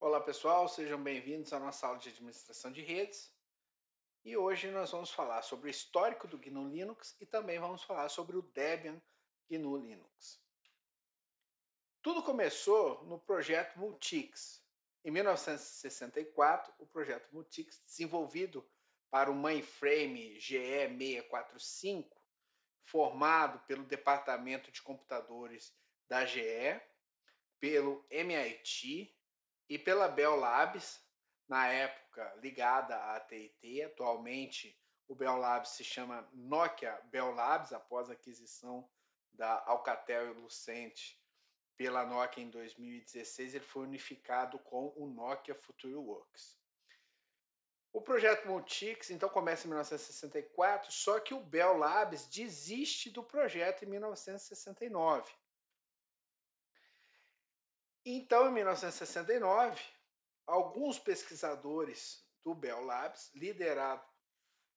Olá pessoal, sejam bem-vindos à nossa aula de administração de redes. E hoje nós vamos falar sobre o histórico do GNU Linux e também vamos falar sobre o Debian GNU Linux. Tudo começou no projeto Multics. Em 1964, o projeto Multics, desenvolvido para o mainframe GE645, formado pelo Departamento de Computadores da GE, pelo MIT, e pela Bell Labs, na época ligada à AT&T. Atualmente, o Bell Labs se chama Nokia Bell Labs, após a aquisição da Alcatel e Lucent pela Nokia em 2016, ele foi unificado com o Nokia Future Works. O projeto Multix então começa em 1964, só que o Bell Labs desiste do projeto em 1969. Então, em 1969, alguns pesquisadores do Bell Labs, liderado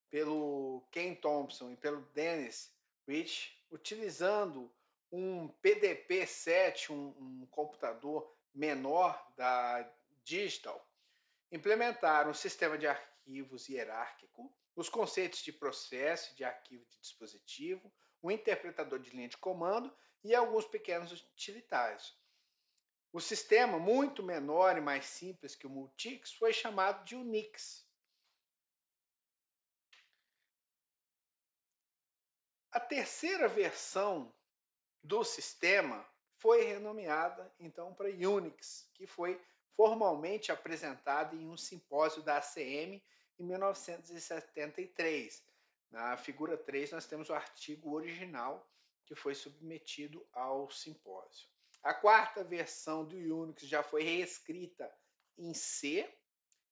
pelo Ken Thompson e pelo Dennis Rich, utilizando um PDP-7, um, um computador menor da Digital, implementaram um sistema de arquivos hierárquico, os conceitos de processo, de arquivo de dispositivo, um interpretador de linha de comando e alguns pequenos utilitários. O sistema, muito menor e mais simples que o Multics, foi chamado de Unix. A terceira versão do sistema foi renomeada então para Unix, que foi formalmente apresentada em um simpósio da ACM em 1973. Na figura 3 nós temos o artigo original que foi submetido ao simpósio. A quarta versão do Unix já foi reescrita em C,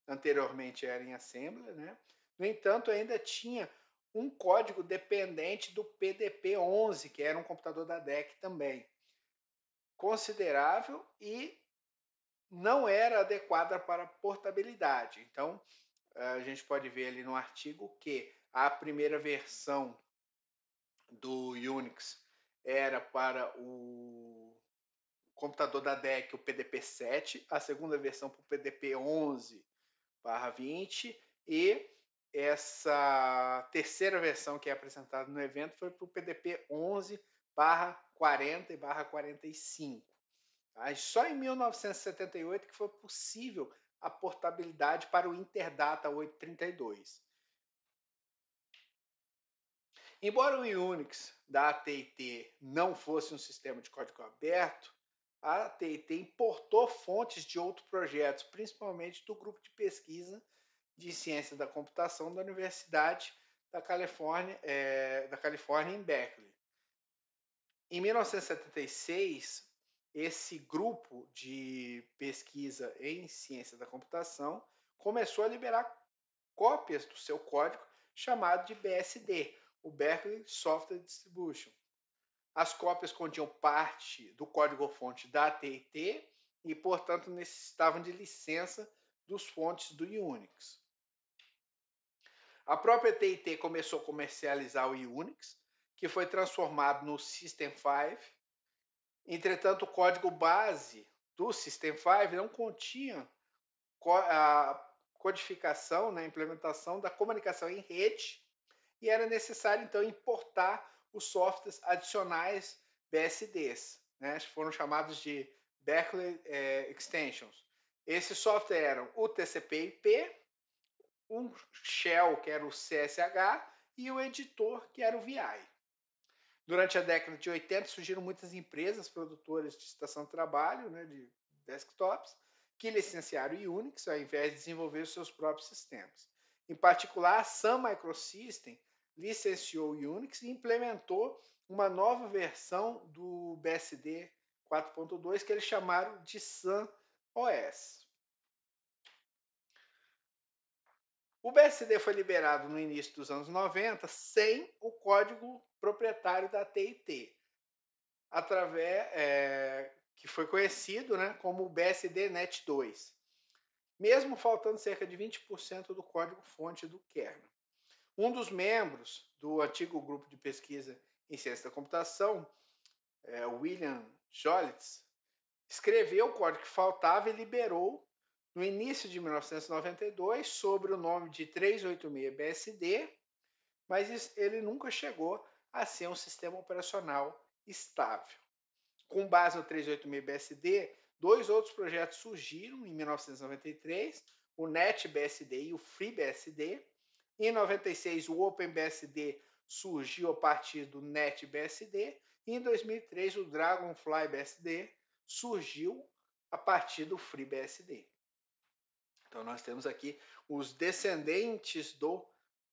anteriormente era em Assembler, né? No entanto, ainda tinha um código dependente do PDP-11, que era um computador da DEC também, considerável e não era adequada para portabilidade. Então, a gente pode ver ali no artigo que a primeira versão do Unix era para o computador da DEC, o PDP-7, a segunda versão para o PDP-11 20 e essa terceira versão que é apresentada no evento foi para o PDP-11 40 e 45. Tá? só em 1978 que foi possível a portabilidade para o Interdata 832. Embora o Unix da AT&T não fosse um sistema de código aberto, a AT&T importou fontes de outros projetos, principalmente do grupo de pesquisa de ciência da computação da Universidade da Califórnia, é, da Califórnia em Berkeley. Em 1976, esse grupo de pesquisa em ciência da computação começou a liberar cópias do seu código chamado de BSD, o Berkeley Software Distribution, as cópias continham parte do código-fonte da AT&T e, portanto, necessitavam de licença dos fontes do Unix. A própria AT&T começou a comercializar o Unix, que foi transformado no System 5. Entretanto, o código base do System 5 não continha a codificação, na né, implementação da comunicação em rede, e era necessário então importar os softwares adicionais BSDs, né? foram chamados de Backlit é, eh, Extensions. Esses softwares eram o TCP/IP, um shell que era o CSH e o editor que era o VI. Durante a década de 80 surgiram muitas empresas produtoras de estação de trabalho, né, de desktops, que licenciaram o Unix ao invés de desenvolver seus próprios sistemas. Em particular, a Sun Microsystem licenciou o Unix e implementou uma nova versão do BSD 4.2 que eles chamaram de Sun OS. O BSD foi liberado no início dos anos 90 sem o código proprietário da TIT, através é, que foi conhecido né, como o BSD Net 2, mesmo faltando cerca de 20% do código fonte do kernel. Um dos membros do antigo grupo de pesquisa em ciência da computação, é, William Jolitz, escreveu o código que faltava e liberou no início de 1992 sobre o nome de 386BSD, mas ele nunca chegou a ser um sistema operacional estável. Com base no 386BSD, dois outros projetos surgiram em 1993, o NetBSD e o FreeBSD, em 96, o OpenBSD surgiu a partir do NetBSD. E em 2003, o Dragonfly BSD surgiu a partir do FreeBSD. Então, nós temos aqui os descendentes do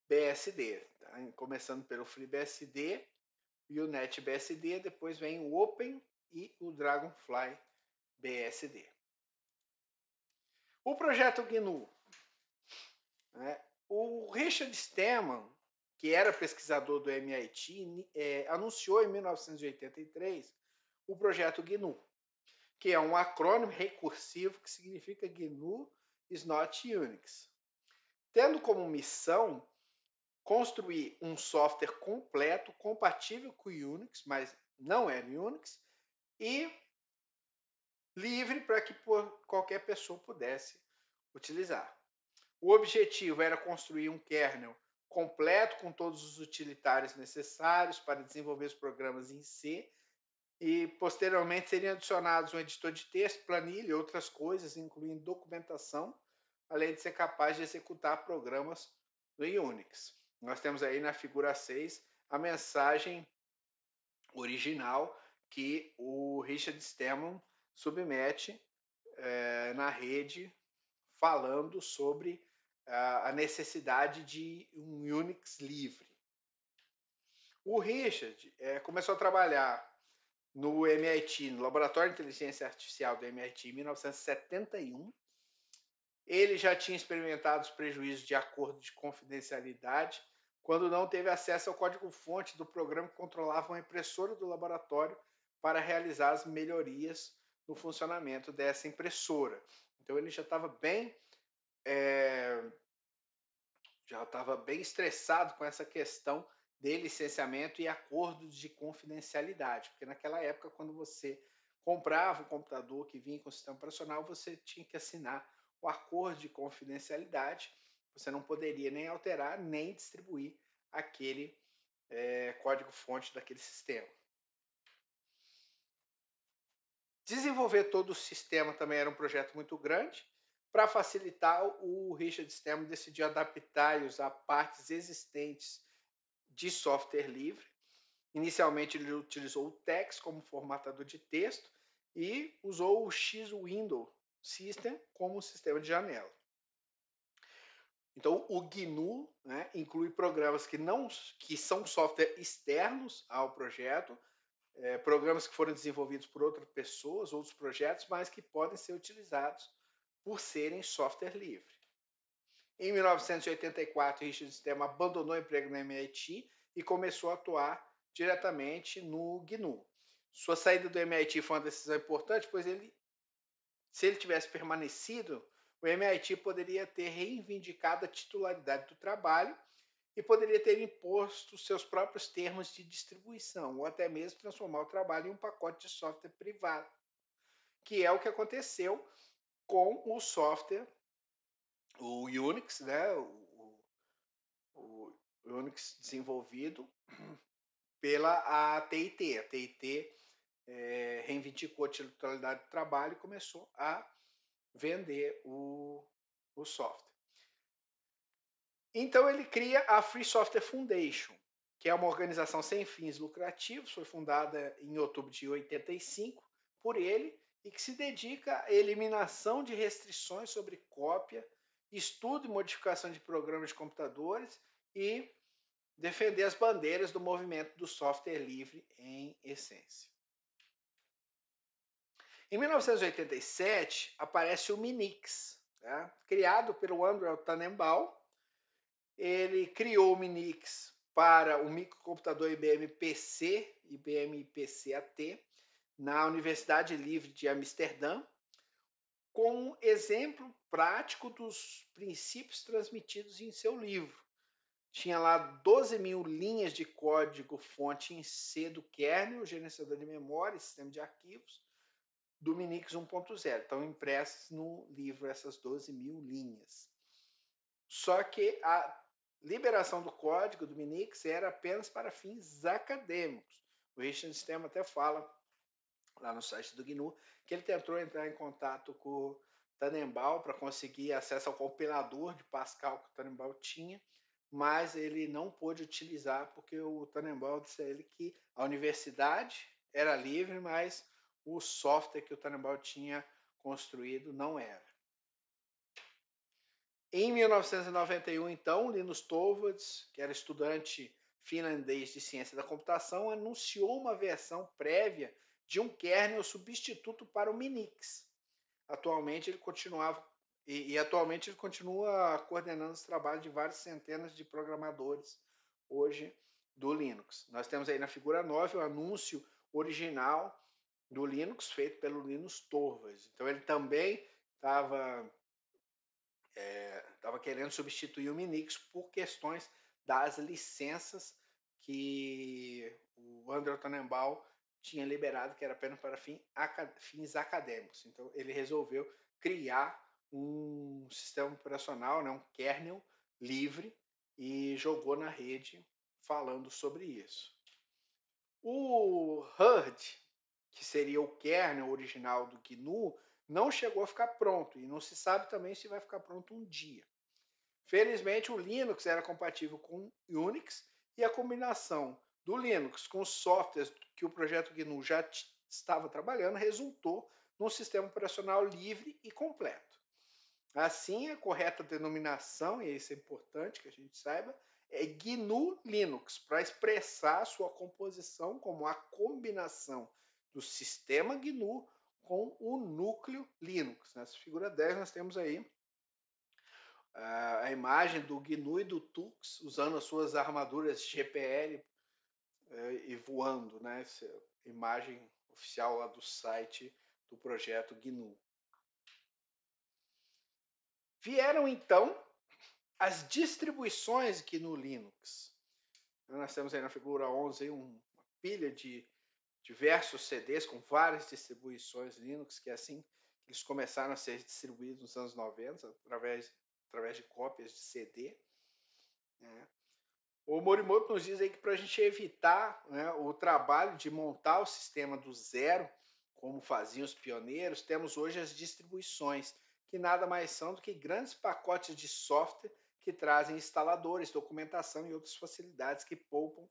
BSD, tá? começando pelo FreeBSD e o NetBSD, depois vem o Open e o Dragonfly BSD. O projeto GNU. Né? O Richard Stallman, que era pesquisador do MIT, é, anunciou em 1983 o projeto GNU, que é um acrônimo recursivo que significa GNU is not Unix, tendo como missão construir um software completo compatível com Unix, mas não é Unix, e livre para que qualquer pessoa pudesse utilizar. O objetivo era construir um kernel completo com todos os utilitários necessários para desenvolver os programas em C e posteriormente seriam adicionados um editor de texto, planilha e outras coisas, incluindo documentação, além de ser capaz de executar programas no Unix. Nós temos aí na figura 6 a mensagem original que o Richard Stallman submete é, na rede falando sobre a necessidade de um Unix livre. O Richard é, começou a trabalhar no MIT, no Laboratório de Inteligência Artificial do MIT, em 1971. Ele já tinha experimentado os prejuízos de acordo de confidencialidade quando não teve acesso ao código-fonte do programa que controlava uma impressora do laboratório para realizar as melhorias no funcionamento dessa impressora. Então ele já estava bem é, já estava bem estressado com essa questão de licenciamento e acordos de confidencialidade, porque naquela época, quando você comprava o computador que vinha com o sistema operacional, você tinha que assinar o acordo de confidencialidade, você não poderia nem alterar nem distribuir aquele é, código-fonte daquele sistema. Desenvolver todo o sistema também era um projeto muito grande, para facilitar o Richard Stallman decidiu adaptar e usar partes existentes de software livre. Inicialmente ele utilizou o TeX como formatador de texto e usou o X-Window System como sistema de janela. Então, o GNU né, inclui programas que, não, que são software externos ao projeto, é, programas que foram desenvolvidos por outras pessoas, outros projetos, mas que podem ser utilizados por serem software livre. Em 1984, Richard Stallman abandonou o emprego na MIT e começou a atuar diretamente no GNU. Sua saída do MIT foi uma decisão importante, pois ele, se ele tivesse permanecido, o MIT poderia ter reivindicado a titularidade do trabalho e poderia ter imposto seus próprios termos de distribuição, ou até mesmo transformar o trabalho em um pacote de software privado, que é o que aconteceu com o software, o Unix, né? O, o, Unix desenvolvido pela TIT. A TIT é, reivindicou a titularidade do trabalho e começou a vender o, o software. Então ele cria a Free Software Foundation, que é uma organização sem fins lucrativos, foi fundada em outubro de 85 por ele e que se dedica à eliminação de restrições sobre cópia, estudo e modificação de programas de computadores e defender as bandeiras do movimento do software livre em essência. Em 1987 aparece o Minix, né? criado pelo Andrew Tannenbaum. Ele criou o Minix para o microcomputador IBM PC, IBM PC AT, na Universidade Livre de Amsterdã, com um exemplo prático dos princípios transmitidos em seu livro. Tinha lá 12 mil linhas de código fonte em C do kernel, gerenciador de memória, sistema de arquivos, do Minix 1.0. Estão impressas no livro essas 12 mil linhas. Só que a liberação do código do Minix era apenas para fins acadêmicos. O Richard Sistema até fala lá no site do GNU, que ele tentou entrar em contato com o Tanenbaum para conseguir acesso ao compilador de Pascal que o Tanenbaum tinha, mas ele não pôde utilizar porque o Tanenbaum é disse a ele que a universidade era livre, mas o software que o Tanenbaum tinha construído não era. Em 1991, então, Linus Torvalds, que era estudante finlandês de ciência da computação, anunciou uma versão prévia John Kern é o substituto para o Minix. Atualmente ele continuava e, e atualmente ele continua coordenando os trabalhos de várias centenas de programadores hoje do Linux. Nós temos aí na figura 9 o anúncio original do Linux feito pelo Linus Torvalds. Então ele também estava estava é, querendo substituir o Minix por questões das licenças que o André Tannenbaum tinha liberado que era apenas para fim, aca, fins acadêmicos. Então ele resolveu criar um sistema operacional, né, um kernel livre e jogou na rede falando sobre isso. O HUD, que seria o kernel original do GNU, não chegou a ficar pronto e não se sabe também se vai ficar pronto um dia. Felizmente, o Linux era compatível com Unix e a combinação do Linux com os softwares que o projeto GNU já estava trabalhando resultou num sistema operacional livre e completo. Assim, a correta denominação, e isso é importante que a gente saiba, é GNU Linux, para expressar sua composição como a combinação do sistema GNU com o núcleo Linux. Nessa figura 10 nós temos aí ah, a imagem do GNU e do Tux usando as suas armaduras GPL é, e voando, né? Essa imagem oficial lá do site do projeto GNU. Vieram então as distribuições GNU Linux. Nós temos aí na figura 11 uma pilha de diversos CDs com várias distribuições Linux, que é assim que eles começaram a ser distribuídos nos anos 90, através, através de cópias de CD. Né? O Morimoto nos diz aí que para a gente evitar né, o trabalho de montar o sistema do zero, como faziam os pioneiros, temos hoje as distribuições, que nada mais são do que grandes pacotes de software que trazem instaladores, documentação e outras facilidades que poupam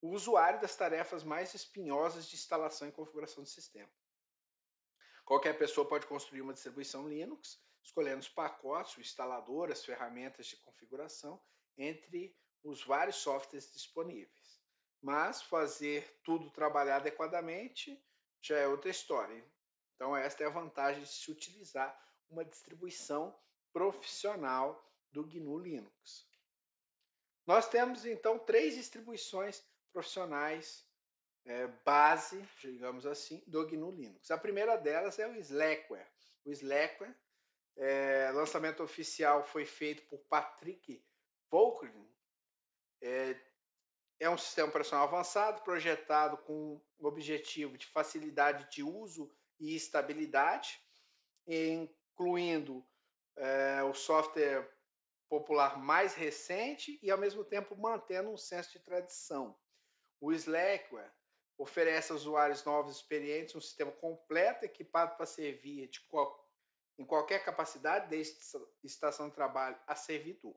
o usuário das tarefas mais espinhosas de instalação e configuração do sistema. Qualquer pessoa pode construir uma distribuição Linux, escolhendo os pacotes, o instalador, as ferramentas de configuração, entre os vários softwares disponíveis. Mas fazer tudo trabalhar adequadamente já é outra história. Então, esta é a vantagem de se utilizar uma distribuição profissional do GNU Linux. Nós temos então três distribuições profissionais é, base, digamos assim, do GNU Linux. A primeira delas é o Slackware. O Slackware, é, lançamento oficial foi feito por Patrick Volkrin, é, é um sistema operacional avançado, projetado com o objetivo de facilidade de uso e estabilidade, incluindo é, o software popular mais recente e, ao mesmo tempo, mantendo um senso de tradição. O Slackware oferece a usuários novos experientes um sistema completo equipado para servir de, em qualquer capacidade, desde estação de trabalho a servidor.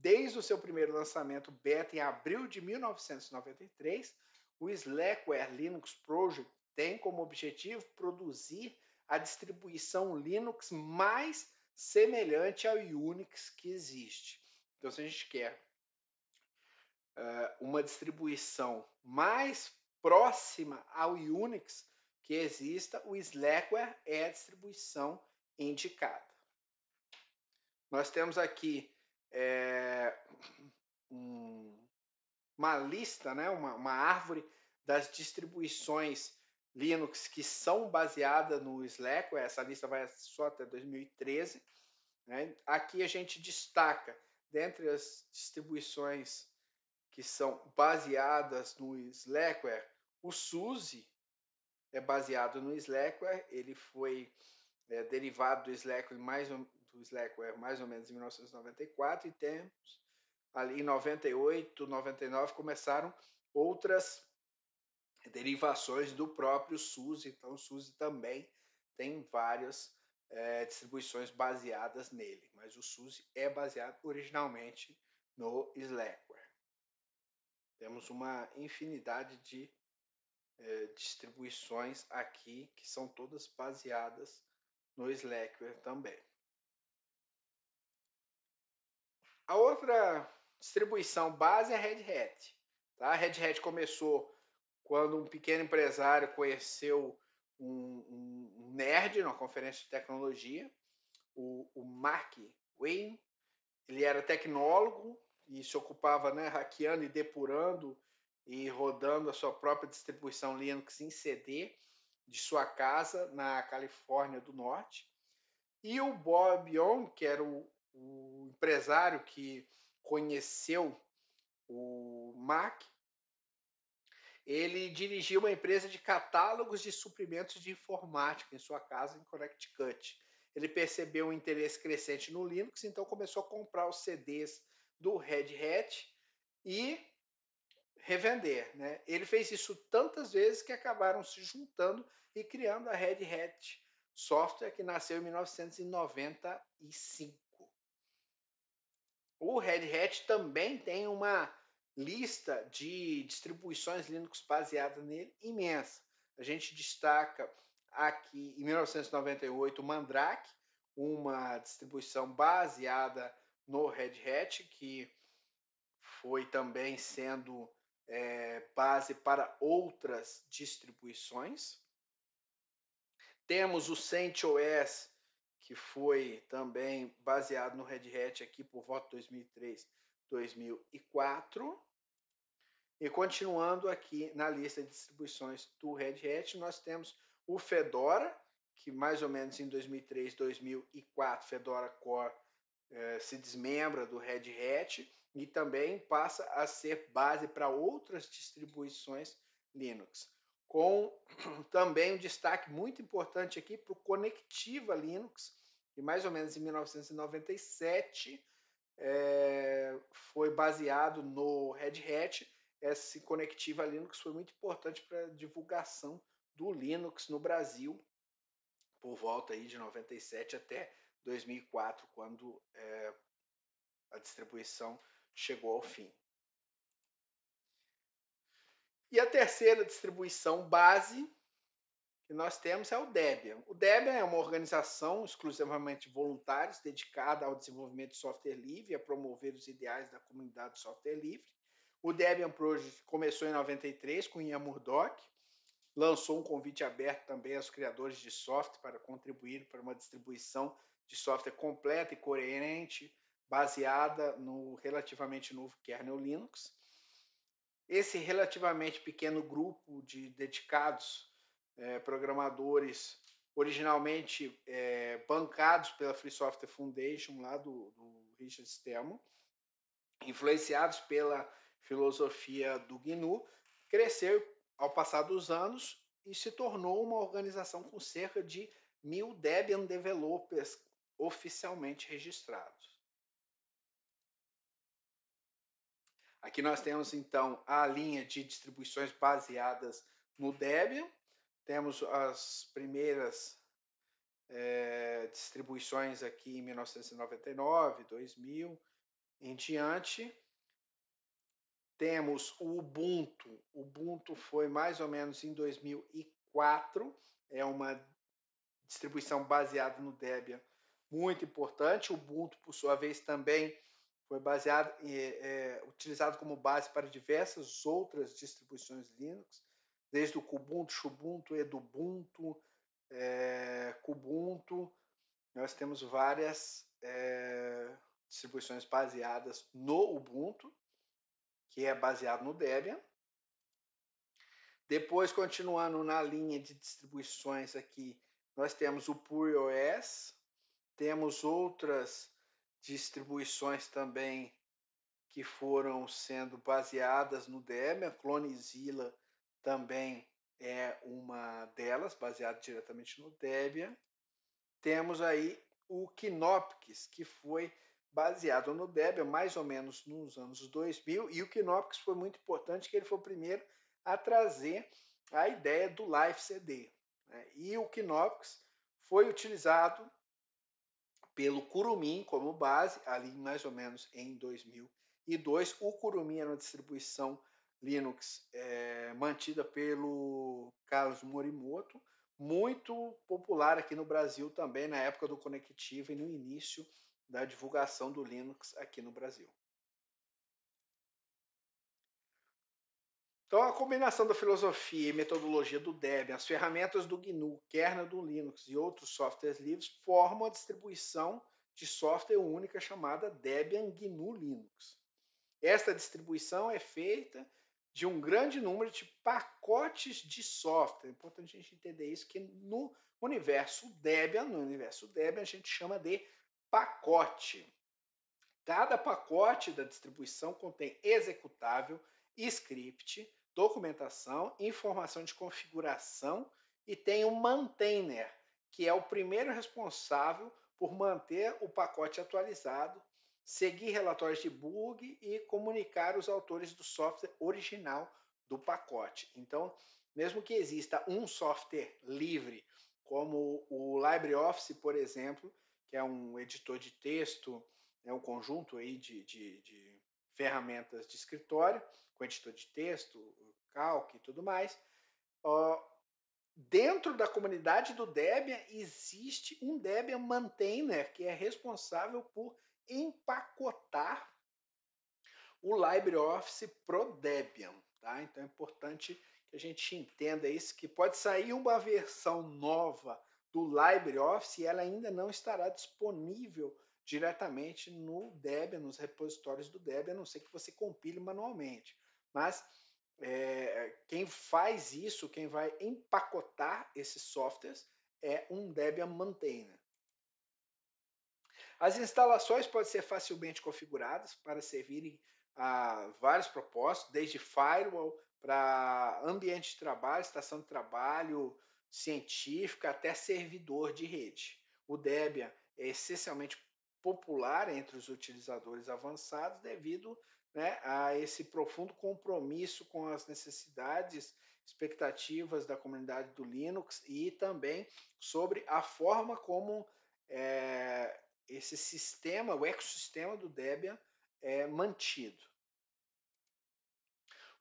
Desde o seu primeiro lançamento beta em abril de 1993, o Slackware Linux Project tem como objetivo produzir a distribuição Linux mais semelhante ao Unix que existe. Então, se a gente quer uh, uma distribuição mais próxima ao Unix que exista, o Slackware é a distribuição indicada. Nós temos aqui é, um, uma lista, né, uma, uma árvore das distribuições Linux que são baseadas no Slack. Essa lista vai só até 2013. Né? Aqui a gente destaca, dentre as distribuições que são baseadas no Slackware, o SUSE é baseado no Slackware, ele foi é, derivado do Slackware mais, do Slackware mais ou menos em 1994 e temos ali em 98, 99 começaram outras derivações do próprio SUSE. Então, o SUSE também tem várias é, distribuições baseadas nele, mas o SUSE é baseado originalmente no Slackware. Temos uma infinidade de é, distribuições aqui que são todas baseadas no Slackware também. A outra distribuição base é a Red Hat. Tá? A Red Hat começou quando um pequeno empresário conheceu um, um nerd numa conferência de tecnologia, o, o Mark Wayne. Ele era tecnólogo e se ocupava, né, hackeando e depurando e rodando a sua própria distribuição Linux em CD de sua casa na Califórnia do Norte. E o Bob Young, que era o, o empresário que conheceu o Mac, ele dirigia uma empresa de catálogos de suprimentos de informática em sua casa em Connecticut. Ele percebeu um interesse crescente no Linux, então começou a comprar os CDs do Red Hat e revender. Né? Ele fez isso tantas vezes que acabaram se juntando e criando a Red Hat Software, que nasceu em 1995. O Red Hat também tem uma lista de distribuições Linux baseada nele imensa. A gente destaca aqui, em 1998, o Mandrake, uma distribuição baseada no Red Hat, que foi também sendo é, base para outras distribuições. Temos o CentOS, que foi também baseado no Red Hat aqui por voto 2003, 2004. E continuando aqui na lista de distribuições do Red Hat, nós temos o Fedora, que mais ou menos em 2003, 2004, Fedora Core eh, se desmembra do Red Hat e também passa a ser base para outras distribuições Linux com também um destaque muito importante aqui para o Conectiva Linux, que mais ou menos em 1997 é, eh, foi baseado no Red Hat. Esse Conectiva Linux foi muito importante para a divulgação do Linux no Brasil, por volta aí de 97 até 2004, quando é, a distribuição chegou ao fim. E a terceira distribuição base que nós temos é o Debian. O Debian é uma organização exclusivamente voluntários dedicada ao desenvolvimento de software livre, e a promover os ideais da comunidade de software livre. O Debian Project começou em 93 com Ian Murdoch, lançou um convite aberto também aos criadores de software para contribuir para uma distribuição de software completa e coerente, baseada no relativamente novo kernel Linux esse relativamente pequeno grupo de dedicados é, programadores, originalmente é, bancados pela Free Software Foundation, lá do, do Richard Stallman, influenciados pela filosofia do GNU, cresceu ao passar dos anos e se tornou uma organização com cerca de mil Debian developers oficialmente registrados. Aqui nós temos então a linha de distribuições baseadas no Debian, temos as primeiras é, distribuições aqui em 1999, 2000 em diante. Temos o Ubuntu. O Ubuntu foi mais ou menos em 2004, é uma distribuição baseada no Debian muito importante. O Ubuntu, por sua vez, também foi baseado e é, utilizado como base para diversas outras distribuições Linux, desde o Kubuntu, Xubuntu, Edubuntu, é, Kubuntu. Nós temos várias é, distribuições baseadas no Ubuntu, que é baseado no Debian. Depois, continuando na linha de distribuições aqui, nós temos o PureOS, temos outras distribuições também que foram sendo baseadas no Debian. Clonezilla também é uma delas, baseada diretamente no Debian. Temos aí o Knopics, que foi baseado no Debian mais ou menos nos anos 2000, e o Knopics foi muito importante, que ele foi o primeiro a trazer a ideia do Live CD. Né? E o Knopics foi utilizado pelo Curumim como base, ali mais ou menos em 2002. O Curumim era uma distribuição Linux é, mantida pelo Carlos Morimoto, muito popular aqui no Brasil também, na época do Conectivo e no início da divulgação do Linux aqui no Brasil. Então, a combinação da filosofia e metodologia do Debian, as ferramentas do GNU, kernel do Linux e outros softwares livres formam a distribuição de software única chamada Debian GNU Linux. Esta distribuição é feita de um grande número de pacotes de software. É importante a gente entender isso que no universo Debian, no universo Debian a gente chama de pacote. Cada pacote da distribuição contém executável, script, documentação, informação de configuração e tem o maintainer, que é o primeiro responsável por manter o pacote atualizado, seguir relatórios de bug e comunicar os autores do software original do pacote. Então, mesmo que exista um software livre, como o LibreOffice, por exemplo, que é um editor de texto, é um conjunto aí de, de, de ferramentas de escritório, com editor de texto, calc e tudo mais. dentro da comunidade do Debian existe um Debian maintainer que é responsável por empacotar o LibreOffice pro Debian, tá? Então é importante que a gente entenda isso que pode sair uma versão nova do LibreOffice e ela ainda não estará disponível diretamente no Debian, nos repositórios do Debian, a não ser que você compile manualmente. Mas é, quem faz isso, quem vai empacotar esses softwares, é um Debian maintainer. As instalações podem ser facilmente configuradas para servirem a vários propósitos, desde firewall para ambiente de trabalho, estação de trabalho científica, até servidor de rede. O Debian é essencialmente popular entre os utilizadores avançados devido né, a esse profundo compromisso com as necessidades, expectativas da comunidade do Linux e também sobre a forma como é, esse sistema, o ecossistema do Debian é mantido.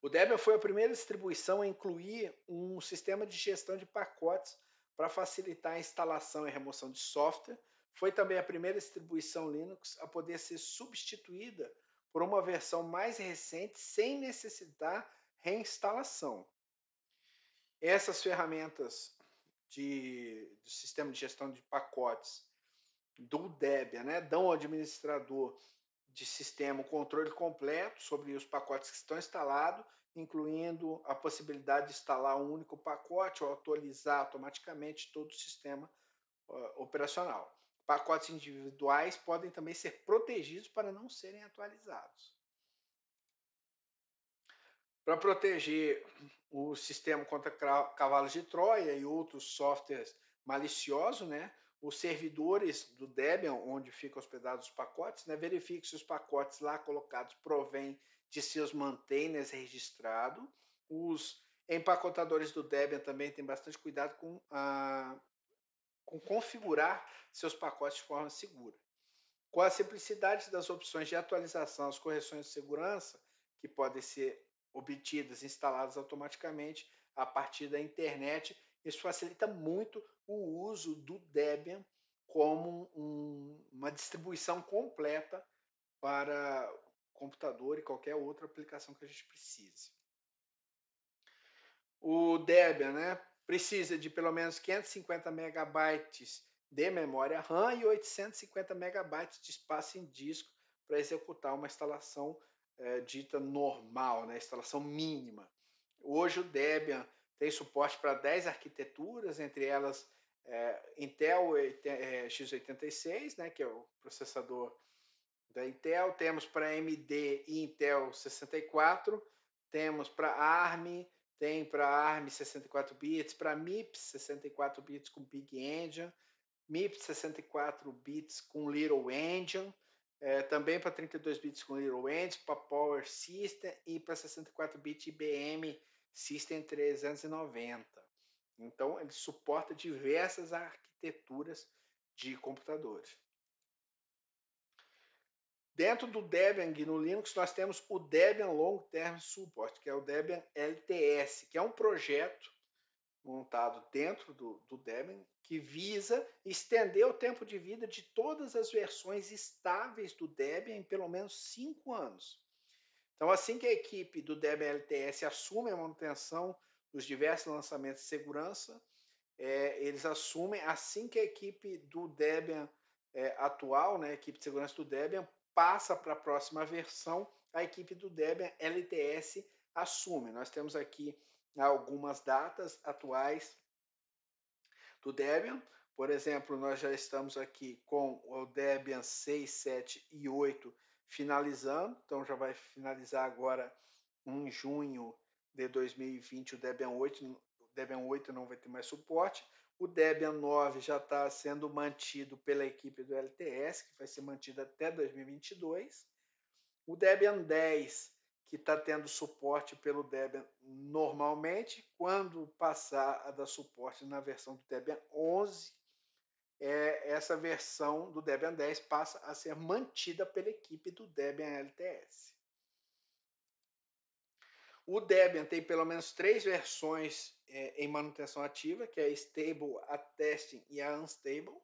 O Debian foi a primeira distribuição a incluir um sistema de gestão de pacotes para facilitar a instalação e remoção de software foi também a primeira distribuição Linux a poder ser substituída por uma versão mais recente sem necessitar reinstalação. Essas ferramentas de, do sistema de gestão de pacotes do Debian, né, dão ao administrador de sistema o controle completo sobre os pacotes que estão instalados, incluindo a possibilidade de instalar um único pacote ou atualizar automaticamente todo o sistema uh, operacional. Pacotes individuais podem também ser protegidos para não serem atualizados. Para proteger o sistema contra cavalos de Troia e outros softwares maliciosos, né, os servidores do Debian, onde ficam hospedados os pacotes, né, verifiquem se os pacotes lá colocados provêm de seus maintainers registrados. Os empacotadores do Debian também têm bastante cuidado com a com configurar seus pacotes de forma segura. Com a simplicidade das opções de atualização, as correções de segurança que podem ser obtidas e instaladas automaticamente a partir da internet, isso facilita muito o uso do Debian como um, uma distribuição completa para computador e qualquer outra aplicação que a gente precise. O Debian, né, precisa de pelo menos 550 megabytes de memória RAM e 850 megabytes de espaço em disco para executar uma instalação é, dita normal, né? instalação mínima. Hoje o Debian tem suporte para 10 arquiteturas, entre elas é, Intel eh, x86, né? que é o processador da Intel, temos para AMD e Intel 64, temos para ARM, tem para ARM 64 bits, para MIPS 64 bits com Big Engine, MIPS 64 bits com Little Engine, é, também para 32 bits com Little Engine, para Power System e para 64 bits IBM System 390. Então ele suporta diversas arquiteturas de computadores. Dentro do Debian no Linux, nós temos o Debian Long Term Support, que é o Debian LTS, que é um projeto montado dentro do, do Debian que visa estender o tempo de vida de todas as versões estáveis do Debian em pelo menos cinco anos. Então, assim que a equipe do Debian LTS assume a manutenção dos diversos lançamentos de segurança, é, eles assumem assim que a equipe do Debian é, atual, né, a equipe de segurança do Debian, passa para a próxima versão, a equipe do Debian LTS assume. Nós temos aqui né, algumas datas atuais do Debian. Por exemplo, nós já estamos aqui com o Debian 6, 7 e 8 finalizando, então já vai finalizar agora em junho de 2020 o Debian 8. O Debian 8 não vai ter mais suporte. O Debian 9 já está sendo mantido pela equipe do LTS, que vai ser mantido até 2022. O Debian 10, que está tendo suporte pelo Debian normalmente, quando passar a dar suporte na versão do Debian 11, é, essa versão do Debian 10 passa a ser mantida pela equipe do Debian LTS. O Debian tem pelo menos três versões é, em manutenção ativa, que é a Stable, a Testing e a Unstable.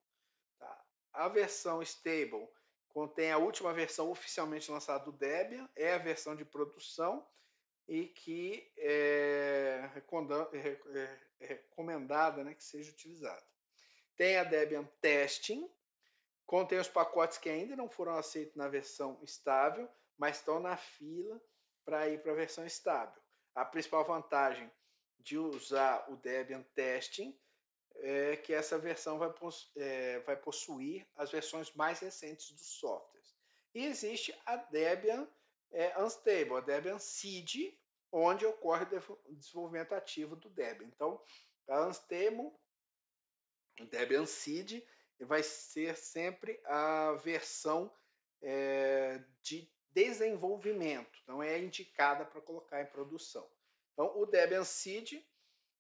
Tá? A versão Stable contém a última versão oficialmente lançada do Debian, é a versão de produção e que é, é, é recomendada né, que seja utilizada. Tem a Debian Testing, contém os pacotes que ainda não foram aceitos na versão estável, mas estão na fila para ir para a versão estável. A principal vantagem de usar o Debian Testing é que essa versão vai, possu é, vai possuir as versões mais recentes dos softwares. E existe a Debian é, Unstable, a Debian Seed, onde ocorre o desenvolvimento ativo do Debian. Então, a Unstable, o Debian Seed, vai ser sempre a versão é, de desenvolvimento, não é indicada para colocar em produção. Então, o Debian Seed,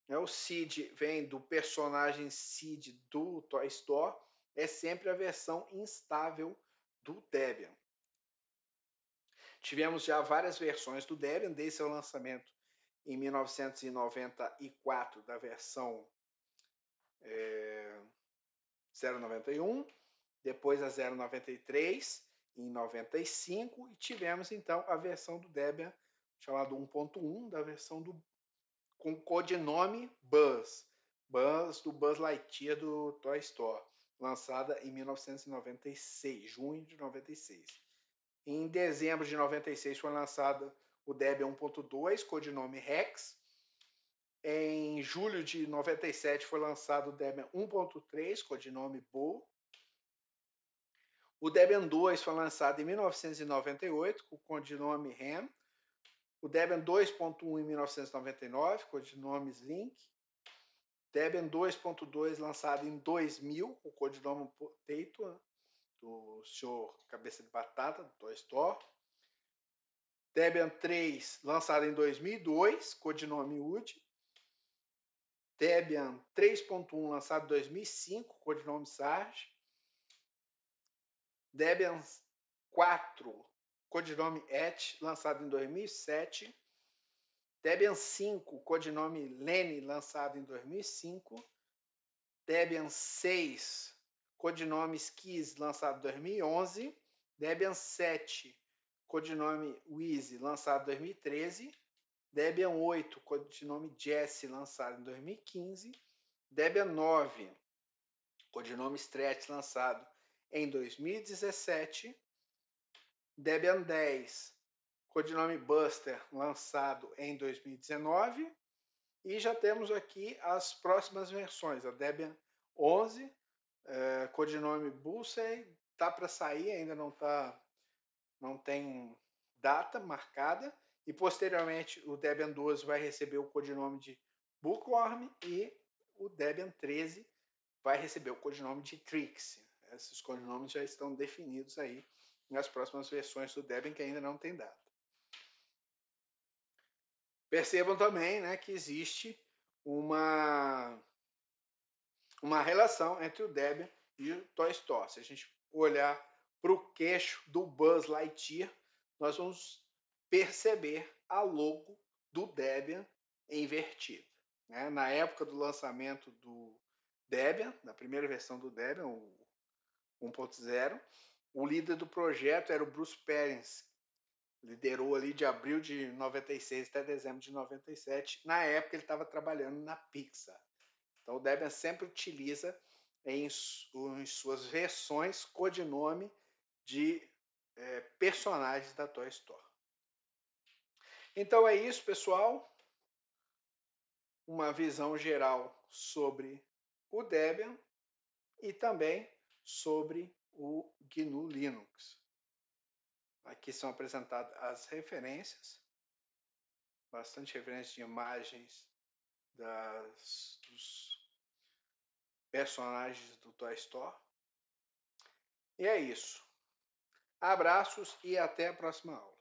né, o Seed vem do personagem Seed do Toy Store é sempre a versão instável do Debian. Tivemos já várias versões do Debian, desde seu lançamento em 1994 da versão é, eh, 091, depois a 093, em 95 e tivemos então a versão do Debian chamado 1.1, da versão do com codinome Buzz, Buzz do Buzz Lightyear do Toy Store lançada em 1996, junho de 96. Em dezembro de 96 foi lançada o Debian 1.2, codinome Rex. Em julho de 97 foi lançado o Debian 1.3, codinome Bo. O Debian 2 foi lançado em 1998 com o codinome RAM. O Debian 2.1 em 1999, codinome Slink. Debian 2.2 lançado em 2000, com o codinome Potato, né, do senhor Cabeça de Batata, do Toy Store. Debian 3, lançado em 2002, codinome Wood. Debian 3.1, lançado em 2005, codinome Sarge. Debian 4, codinome Et, lançado em 2007. Debian 5, codinome Lene, lançado em 2005. Debian 6, codinome Skiz, lançado em 2011. Debian 7, codinome Wheezy, lançado em 2013. Debian 8, codinome Jesse, lançado em 2015. Debian 9, codinome Stretch, lançado em 2017, Debian 10, codinome Buster, lançado em 2019. E já temos aqui as próximas versões, a Debian 11, é, codinome Bullseye, tá para sair, ainda não tá, não tem data marcada. E posteriormente o Debian 12 vai receber o codinome de Bookworm e o Debian 13 vai receber o codinome de Trix esses codinomes já estão definidos aí nas próximas versões do Debian que ainda não tem data. Percebam também né, que existe uma, uma relação entre o Debian e o Toy Store. Se a gente olhar para o queixo do Buzz Lightyear, nós vamos perceber a logo do Debian invertida. Né? Na época do lançamento do Debian, da primeira versão do Debian, o 1.0. O líder do projeto era o Bruce Perens, liderou ali de abril de 96 até dezembro de 97. Na época ele estava trabalhando na Pixar. Então o Debian sempre utiliza em, em suas versões codinome de é, personagens da Toy Store. Então é isso, pessoal. Uma visão geral sobre o Debian e também sobre o GNU Linux. Aqui são apresentadas as referências, bastante referências de imagens das, dos personagens do Toy Store. E é isso. Abraços e até a próxima aula.